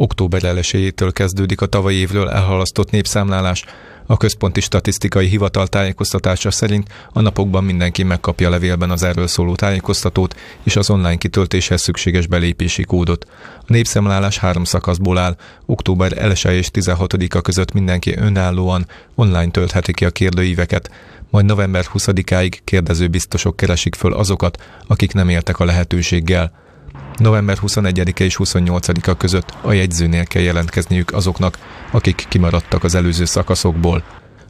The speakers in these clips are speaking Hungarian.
Október 1 kezdődik a tavalyi évről elhalasztott népszámlálás. A Központi Statisztikai Hivatal tájékoztatása szerint a napokban mindenki megkapja levélben az erről szóló tájékoztatót és az online kitöltéshez szükséges belépési kódot. A népszámlálás három szakaszból áll. Október 1 és 16-a között mindenki önállóan online töltheti ki a kérdőíveket majd november 20-áig biztosok keresik föl azokat, akik nem éltek a lehetőséggel. November 21-e és 28-a között a jegyzőnél kell jelentkezniük azoknak, akik kimaradtak az előző szakaszokból.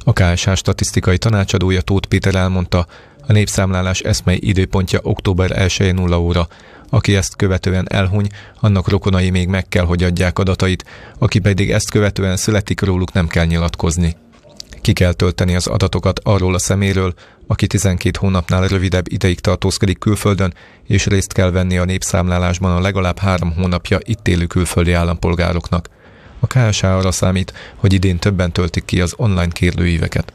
A KSH statisztikai tanácsadója Tóth Péter elmondta, a népszámlálás eszmei időpontja október 1 0 óra. Aki ezt követően elhuny, annak rokonai még meg kell, hogy adják adatait, aki pedig ezt követően születik, róluk nem kell nyilatkozni. Ki kell tölteni az adatokat arról a szeméről, aki 12 hónapnál rövidebb ideig tartózkodik külföldön, és részt kell venni a népszámlálásban a legalább három hónapja itt élő külföldi állampolgároknak. A KSA arra számít, hogy idén többen töltik ki az online kérdőíveket.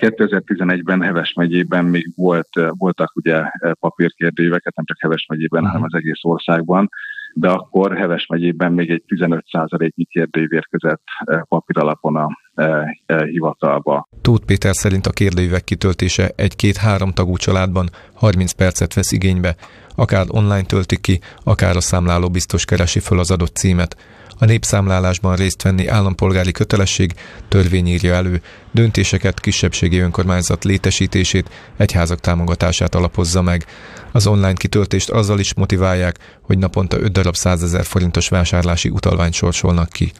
2011-ben Heves megyében még volt, voltak ugye e, papírkérdőíveket, nem csak Heves megyében, hanem az egész országban, de akkor Heves megyében még egy 15%-nyi kérdőív érkezett e, papír alapon a, E, e, hivatalba. Tóth Péter szerint a kérdőívek kitöltése egy-két-három tagú családban 30 percet vesz igénybe. Akár online töltik ki, akár a számláló biztos keresi föl az adott címet. A népszámlálásban részt venni állampolgári kötelesség törvény írja elő, döntéseket kisebbségi önkormányzat létesítését, egyházak támogatását alapozza meg. Az online kitöltést azzal is motiválják, hogy naponta 5 darab 100 ezer forintos vásárlási utalványt sorsolnak ki.